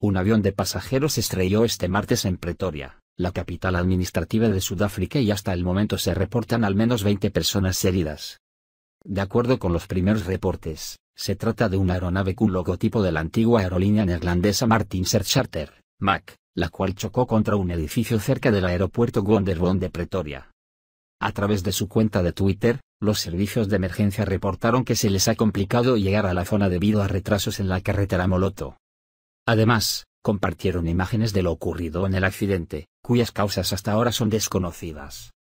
Un avión de pasajeros estrelló este martes en Pretoria, la capital administrativa de Sudáfrica y hasta el momento se reportan al menos 20 personas heridas. De acuerdo con los primeros reportes, se trata de una aeronave con logotipo de la antigua aerolínea neerlandesa Martin Charter, MAC, la cual chocó contra un edificio cerca del aeropuerto Gondelbron de Pretoria. A través de su cuenta de Twitter, los servicios de emergencia reportaron que se les ha complicado llegar a la zona debido a retrasos en la carretera Moloto. Además, compartieron imágenes de lo ocurrido en el accidente, cuyas causas hasta ahora son desconocidas.